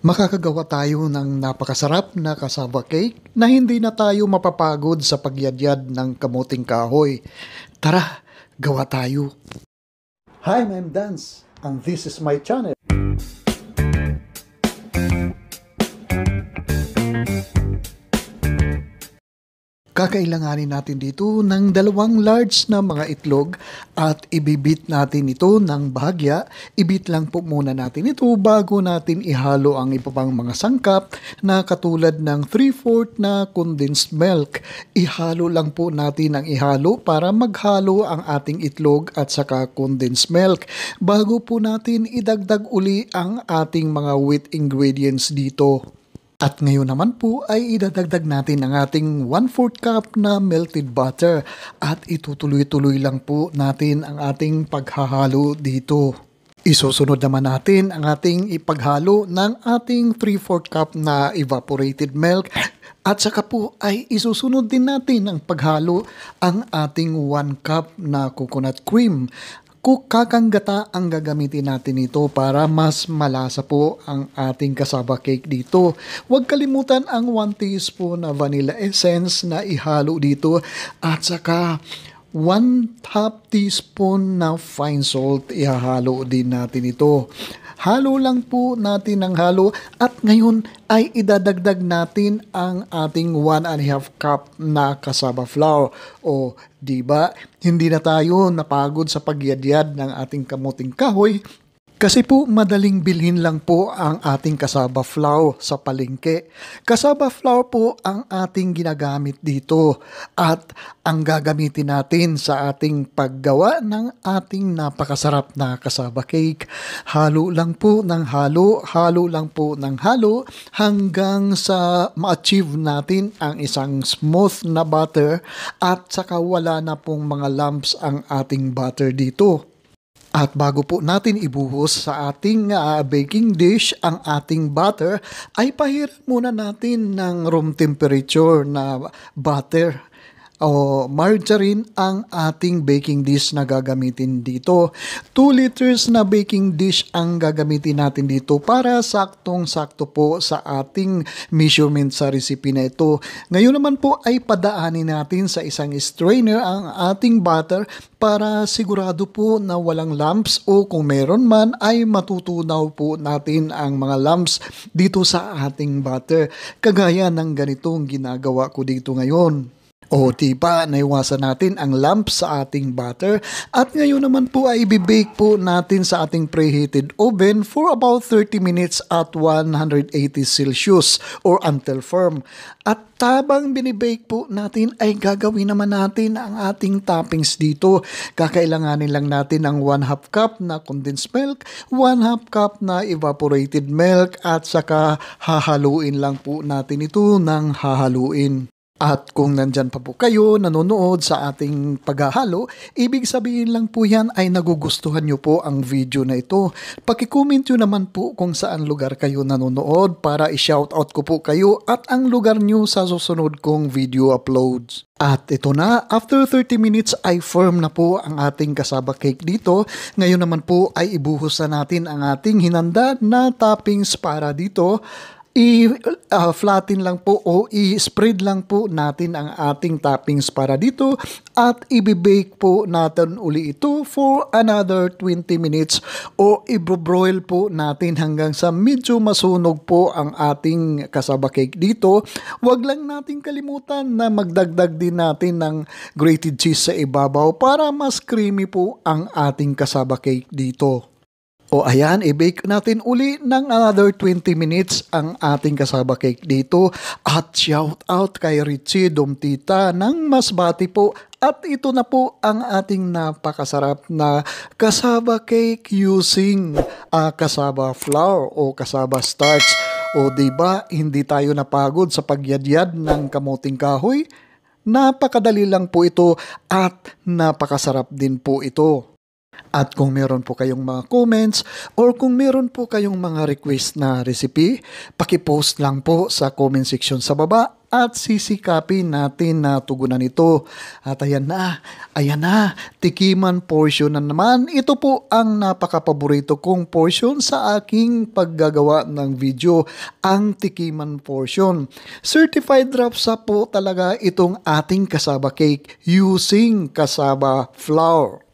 Makakagawa tayo ng napakasarap na cassava cake na hindi na tayo mapapagod sa pagyadyad ng kamuting kahoy. Tara, gawa tayo! Hi, I'm Dance and this is my channel. kakailanganin natin dito ng dalawang large na mga itlog at ibibit natin ito ng bahagya. Ibit lang po muna natin ito bago natin ihalo ang iba pang mga sangkap na katulad ng 3-4 na condensed milk. Ihalo lang po natin ang ihalo para maghalo ang ating itlog at saka condensed milk bago po natin idagdag uli ang ating mga wheat ingredients dito. At ngayon naman po ay idadagdag natin ang ating 1/4 cup na melted butter at itutuloy-tuloy lang po natin ang ating paghahalo dito. Isusunod naman natin ang ating ipaghalo ng ating 3/4 cup na evaporated milk at saka po ay isusunod din natin ang paghalo ang ating 1 cup na coconut cream kakanggata ang gagamitin natin ito para mas malasa po ang ating kasaba cake dito. Huwag kalimutan ang 1 teaspoon na vanilla essence na ihalo dito at saka 1 half teaspoon na fine salt. Ihahalo din natin ito. Halo lang po natin ang halo at ngayon ay idadagdag natin ang ating 1 and a half cup na cassava flour. O, di ba? Hindi na tayo napagod sa pagyadyad ng ating kamuting kahoy kasi po madaling bilhin lang po ang ating cassava flour sa palengke. Cassava flour po ang ating ginagamit dito at ang gagamitin natin sa ating paggawa ng ating napakasarap na cassava cake. Halo lang po ng halo, halo lang po ng halo hanggang sa ma-achieve natin ang isang smooth na butter at saka wala na pong mga lumps ang ating butter dito. At bago po natin ibuhos sa ating uh, baking dish ang ating butter, ay pahiran muna natin ng room temperature na butter o margarine ang ating baking dish na gagamitin dito. 2 liters na baking dish ang gagamitin natin dito para saktong-sakto po sa ating measurement sa recipe na ito. Ngayon naman po ay padaanin natin sa isang strainer ang ating butter para sigurado po na walang lumps o kung meron man ay matutunaw po natin ang mga lumps dito sa ating butter. Kagaya ng ganitong ginagawa ko dito ngayon. O tipa, naiwasan natin ang lump sa ating butter at ngayon naman po ay ibibake po natin sa ating preheated oven for about 30 minutes at 180 Celsius or until firm. At tabang binibake po natin ay gagawin naman natin ang ating toppings dito. Kakailanganin lang natin ang 1 half cup na condensed milk, 1 half cup na evaporated milk at saka hahaluin lang po natin ito ng hahaluin. At kung nandyan pa po kayo, nanonood sa ating paghahalo, ibig sabihin lang po yan ay nagugustuhan nyo po ang video na ito. Pakicomment nyo naman po kung saan lugar kayo nanonood para i-shoutout ko po kayo at ang lugar nyo sa susunod kong video uploads. At ito na, after 30 minutes ay firm na po ang ating kasaba cake dito. Ngayon naman po ay ibuhos na natin ang ating hinanda na toppings para dito i-flatten uh, lang po o i-spread lang po natin ang ating toppings para dito at i-bake po natin uli ito for another 20 minutes o i-broil po natin hanggang sa medyo masunog po ang ating kasaba cake dito. Huwag lang natin kalimutan na magdagdag din natin ng grated cheese sa ibabaw para mas creamy po ang ating kasaba cake dito. O ayan, i-bake natin uli ng another 20 minutes ang ating kasaba cake dito. At shout out kay Richie Dumtita ng Masbati po. At ito na po ang ating napakasarap na kasaba cake using uh, kasaba flour o kasaba starch. O di ba hindi tayo napagod sa pagyadyad ng kamuting kahoy? Napakadali lang po ito at napakasarap din po ito. At kung meron po kayong mga comments or kung meron po kayong mga request na recipe, pakipost lang po sa comment section sa baba at sisikapin natin na tugunan ito. At ayan na, ayan na, tikiman portion na naman. Ito po ang napakapaborito kong portion sa aking paggagawa ng video, ang tikiman portion. Certified drop sa po talaga itong ating kasaba cake using kasaba flour.